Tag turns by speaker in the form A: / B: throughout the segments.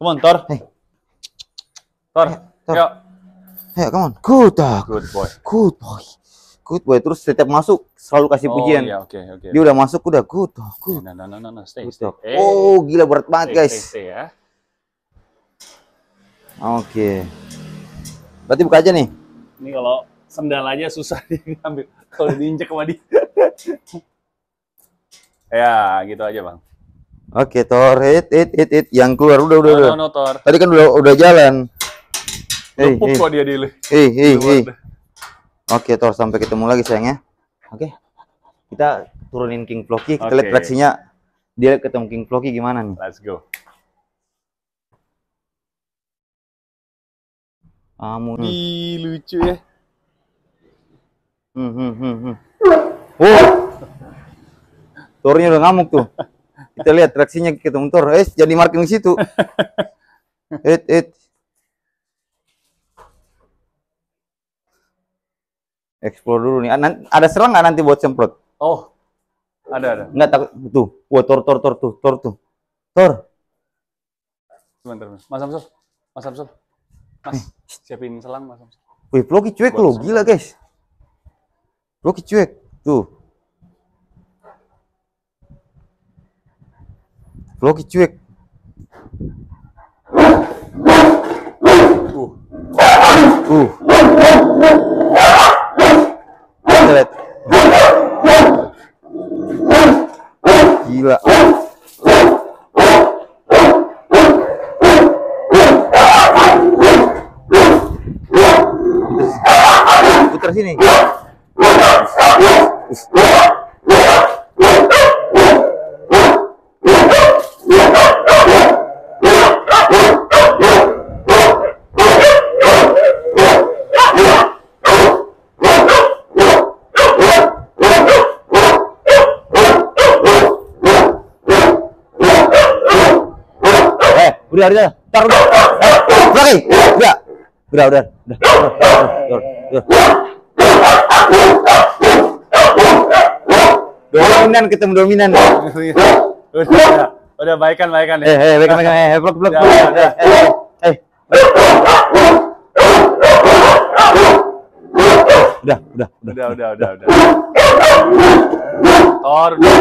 A: Come on, Thor. Hey. Thor. Hey, Thor. Ayo.
B: Ayo, come on. Good dog. Good boy. Good boy. Good boy. Terus setiap masuk selalu kasih oh, pujian. oh, Iya, oke, okay, oke. Okay. Dia udah masuk udah good dog.
A: Good. Nah, nah, nah, nah, nah. stay, good stay. Dog. Hey. Oh, gila berat banget, stay, guys. Stay, stay, ya.
B: Oke. Okay. Berarti buka aja nih.
A: Ini kalau sendal aja susah diambil. Kalau diinjek sama dia. ya, gitu aja, Bang.
B: Oke, okay, tor hit hit hit hit yang keluar udah udah. No, udah. no, Tadi kan udah udah jalan. Hei, hei. kok dia dulu. Hei, hei, hei. Oke, Thor. sampai ketemu lagi sayangnya. Oke. Kita turunin King Floki, kita okay. lihat reaksinya dia ketemu King Floki gimana nih. Let's go. Amun. Ah, Ih, lucu ya. Hmm, hmm, hmm, hmm. Wow. Tornya udah ngamuk tuh. Kita lihat reaksinya kita motor. Eh, jadi marking situ. It, it. Eh, eh. Explore dulu nih. Ah, ada selang nggak nanti buat semprot?
A: Oh, ada ada. Nggak takut
B: tuh. buat tor tor tor tuh, tor tuh.
A: Tor. Sebentar, Mas Amsol. Mas Mas, eh. siapin selang Mas
B: Wih, vlogi cuek lo, gila guys. vlogi cuek. Tuh. Loki cuek. Uh. Uh. Jelet. Gila. Putar sini. Uh. udah udah tar udah lagi udah udah udah udah dominan ketemu dominan ya.
A: udah baikan baikan ya eh eh baikan baikan eh, eh blok blok ya, eh, eh, udah udah udah udah udah udah udah tor udah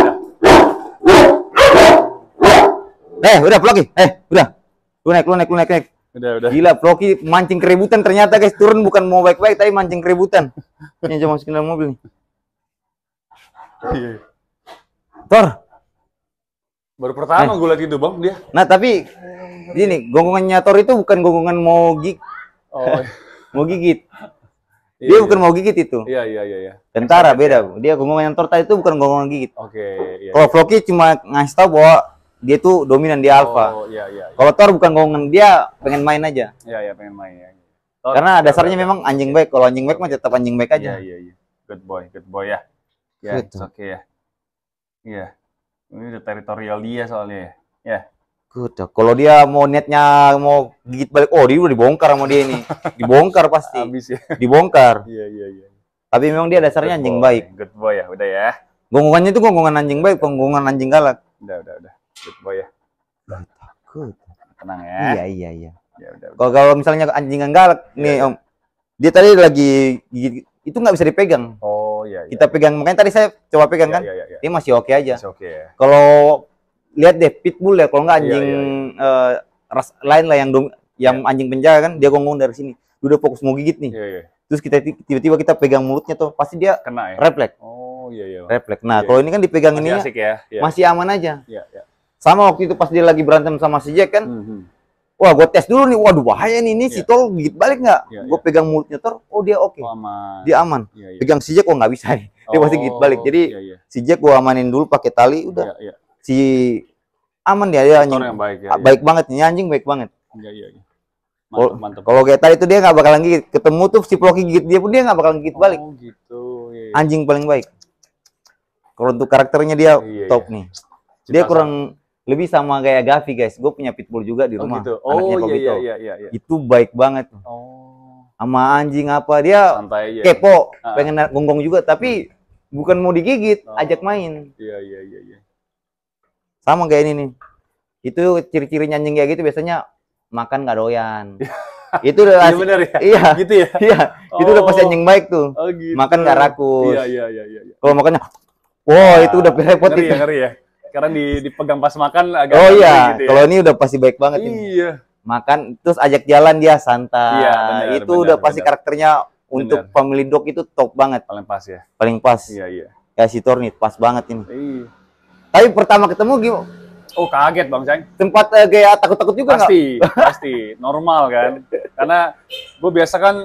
B: udah eh udah blok eh udah Lu naik, lu naik, lu naik, naik. Udah, udah. Gila, Floki mancing keributan ternyata guys, turun bukan mau baik-baik tapi mancing keributan. Ini aja masukin dalam mobil nih. Iya, iya. Tor.
A: Baru pertama nah. Eh. gue lagi itu, Bang, dia.
B: Nah, tapi gini, gonggongannya Tor itu bukan gonggongan mau gig. Oh. Iya. mau gigit. Dia iya, bukan iya. mau gigit itu.
A: Iya, iya, iya, iya.
B: Tentara beda. Dia gonggongan Tor tadi itu bukan gonggongan gigit.
A: Oke, okay, iya. Kalau Floki
B: cuma ngasih tau bahwa dia tuh dominan di alpha. Oh, iya, iya, iya. Kalau Thor bukan gongan, dia pengen main aja.
A: Iya, iya, pengen main Iya. iya. Thor, Karena dasarnya ya, memang
B: anjing baik. Kalau anjing baik mah tetap anjing baik aja. Iya,
A: iya, iya. Good boy, good boy ya. Ya, oke gitu. okay, ya. Iya. Ini udah teritorial dia soalnya ya. Ya.
B: Good. Kalau dia mau niatnya mau gigit balik, oh dia udah dibongkar
A: sama dia ini. Dibongkar pasti. Abis ya.
B: Dibongkar. Iya, iya, iya. Tapi memang dia dasarnya good anjing boy. baik.
A: Good boy ya, udah ya.
B: Gonggongannya itu gonggongan anjing baik, gonggongan anjing galak.
A: Udah, udah, udah good boy ya Loh,
B: takut
A: tenang ya iya
B: iya iya ya, udah, udah. kalau misalnya anjing galak ya, nih ya. om dia tadi lagi gigit itu nggak bisa dipegang oh iya, iya kita pegang makanya tadi saya coba pegang ya, kan iya, iya, iya. dia masih oke okay aja masih oke okay, ya. kalau lihat deh pitbull ya kalau nggak iya, iya, anjing iya, iya, Uh, ras lain lah yang dong, yang iya. anjing penjaga kan dia gonggong dari sini udah fokus mau gigit nih terus kita tiba-tiba kita pegang mulutnya tuh pasti dia
A: kena ya? refleks oh iya iya
B: refleks nah kalau ini kan dipegang ini ya. masih aman aja sama waktu itu pas dia lagi berantem sama si Jack kan. Mm -hmm. Wah, gue tes dulu nih. Waduh, bahaya nih. Ini yeah. si iya. Tol gigit balik nggak? Yeah, gue iya. pegang mulutnya Tol. Oh, dia oke. Okay. Oh, Dia aman. Yeah, yeah. Pegang si Jack, oh nggak bisa. Nih. Dia oh, pasti gigit oh, balik. Jadi yeah, yeah. si Jack gue amanin dulu pakai tali. Iya, udah. Yeah, yeah. Si aman dia. dia anjing. Yang baik, ya, baik banget. ini anjing baik banget.
A: yeah, yeah, yeah. Kalau
B: tadi itu dia nggak bakalan gigit. Ketemu tuh si Ploki gigit dia pun dia nggak bakalan gigit oh, balik.
A: gitu. Yeah, yeah. Anjing
B: paling baik. Kalau untuk karakternya dia yeah, top nih. dia kurang lebih sama kayak Gavi guys gue punya pitbull juga di oh, rumah gitu. oh, gitu. oh anaknya Kobito iya, iya, iya, iya. itu baik banget
A: oh.
B: sama anjing apa dia Santai aja. kepo uh. pengen gonggong juga tapi hmm. bukan mau digigit oh. ajak main
A: iya iya iya iya
B: sama kayak ini nih itu ciri-ciri anjing kayak gitu biasanya makan gak doyan itu udah iya, bener ya? iya gitu ya iya oh. itu udah pasti oh. anjing baik tuh oh, gitu. makan gak rakus iya, iya iya iya, iya. kalau makannya wow itu udah ah, repot ngeri itu. ya, ngeri
A: ya karena di, dipegang pas makan agak oh iya gitu ya. kalau ini
B: udah pasti baik banget iya ini. makan terus ajak jalan dia santai iya, bener, itu bener, udah bener. pasti
A: karakternya bener. untuk
B: family dog itu top banget paling pas ya paling pas iya iya ya si Tornit pas banget ini iya. tapi pertama ketemu gimana
A: Oh kaget bang Cang.
B: Tempat eh, kayak takut-takut juga nggak? Pasti,
A: gak? pasti normal kan. Karena gue biasa kan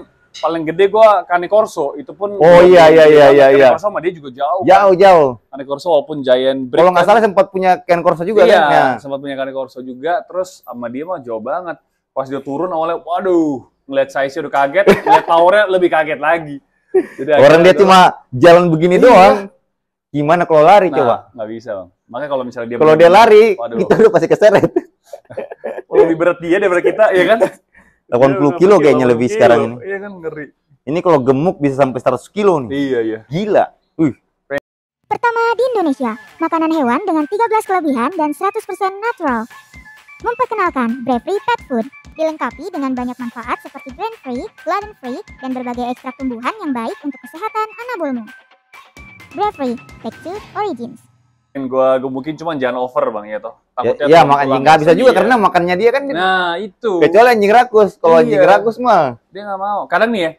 A: paling gede gua Kani Corso itu pun Oh iya iya iya iya iya. Corso sama dia juga jauh. Kan? Jauh kan? jauh. Kani Corso walaupun giant break. Kalau nggak kan.
B: salah sempat punya Ken Corso juga iya, kan? Iya,
A: sempat punya Kani Corso juga terus sama dia mah jauh banget. Pas dia turun awalnya waduh, ngeliat size udah kaget, ngeliat power-nya lebih kaget lagi. Jadi Orang dia cuma
B: jalan begini iya. doang. Gimana kalau lari nah, coba?
A: Nggak bisa, Bang. Makanya kalau misalnya dia Kalau dia lari, waduh. kita udah pasti keseret. lebih berat dia daripada kita, ya kan? 80 kilo kayaknya lebih kilo. sekarang ini. Iya kan ngeri.
B: Ini kalau gemuk bisa sampai 100 kilo nih. Iya, iya. Gila. Uh.
A: Pertama di Indonesia, makanan hewan dengan 13 kelebihan dan 100% natural. Memperkenalkan Bravery Pet Food, dilengkapi dengan banyak manfaat seperti grain free, gluten free, dan berbagai ekstrak tumbuhan yang baik untuk kesehatan anabolmu. Bravery, to Origins yang gua gebukin cuma jangan over bang ya toh ya, takutnya ya, ya anjing nggak bisa juga ya. karena
B: makannya dia kan nah
A: itu kecuali anjing rakus kalau iya. anjing rakus mah dia nggak mau kadang nih ya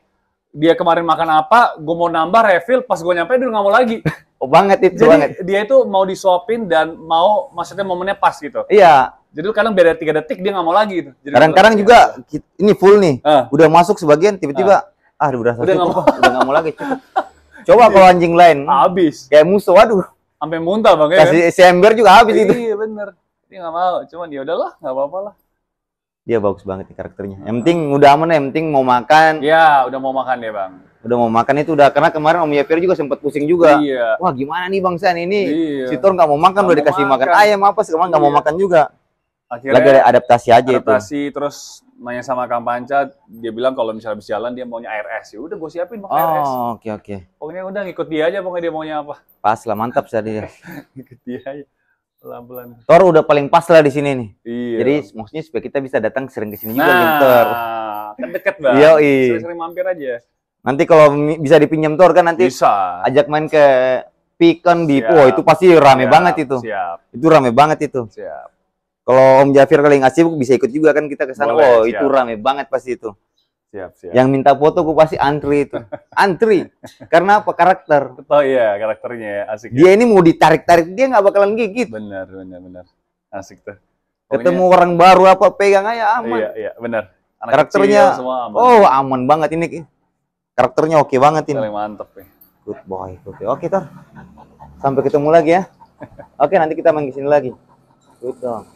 A: dia kemarin makan apa gua mau nambah refill pas gua nyampe dia nggak mau lagi oh banget itu jadi banget. dia itu mau disuapin dan mau maksudnya momennya pas gitu iya jadi kadang beda tiga detik dia nggak mau lagi gitu. kadang-kadang
B: juga ya. ini full nih uh. udah masuk sebagian tiba-tiba uh. ah udah udah nggak mau udah nggak mau lagi coba iya. kalau anjing lain habis kayak musuh aduh sampai muntah bang ya kasih kan? juga habis itu
A: iya bener Tapi nggak mau cuman ya udahlah nggak apa-apa lah
B: dia bagus banget nih karakternya yang penting udah aman yang penting mau makan
A: ya udah mau makan ya bang
B: udah mau makan itu udah karena kemarin Om Yafir juga sempat pusing juga iya. wah gimana
A: nih Bang San ini iya. si Tor
B: nggak mau makan gak udah dikasih makan. makan ayam apa sih kemarin nggak iya. mau makan juga akhirnya lagi ada adaptasi aja adaptasi
A: itu. terus nanya sama Kang Panca dia bilang kalau misalnya habis jalan dia maunya ARS ya udah gue siapin mau oh, ARS oke okay, oke okay. pokoknya udah ngikut dia aja pokoknya dia maunya apa
B: pas lah mantap sih dia
A: ngikut dia aja pelan-pelan
B: Tor udah paling pas lah di sini nih iya. jadi maksudnya supaya kita bisa datang sering ke sini nah, juga Tor
A: kan deket banget iya sering mampir aja
B: nanti kalau bisa dipinjam Tor kan nanti bisa. ajak main ke Pikan di Po. itu pasti rame siap, banget itu. Siap. Itu rame banget itu. Siap. Kalau Om Jafir kali ngasih bisa ikut juga kan kita
A: ke sana. Oh, siap. itu rame banget pasti itu. Siap, siap. Yang minta
B: foto gue pasti antri itu. antri. Karena apa? Karakter.
A: Oh iya, karakternya ya. asik. Dia ya.
B: ini mau ditarik-tarik, dia
A: nggak bakalan gigit. Benar, benar, benar. Asik tuh.
B: Ketemu orang baru apa
A: pegang aja aman. Iya, iya, benar. Anak karakternya kecil, semua aman. Oh,
B: aman banget ini. Karakternya oke banget ini. Paling mantap ya. Good boy. Oke, Oke, Tor. Sampai ketemu lagi ya. Oke, nanti kita main di sini lagi. Good dong.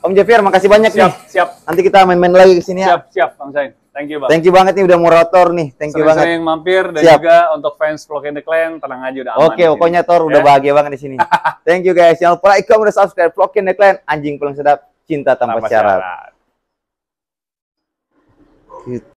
B: Om Javier, makasih banyak siap, nih. Siap. Nanti kita main-main lagi ke sini ya. Siap,
A: siap, Bang Zain. Thank you, Bang. Thank you banget
B: nih udah mau rotor nih. Thank you Sering banget. yang
A: mampir dan siap. juga untuk fans Vlog in the Clan tenang aja udah aman. Oke, okay, pokoknya Tor udah ya. bahagia
B: banget di sini. Thank you guys. Jangan lupa like, comment, dan subscribe Vlog in the Clan. Anjing paling sedap, cinta tanpa, tanpa syarat. syarat.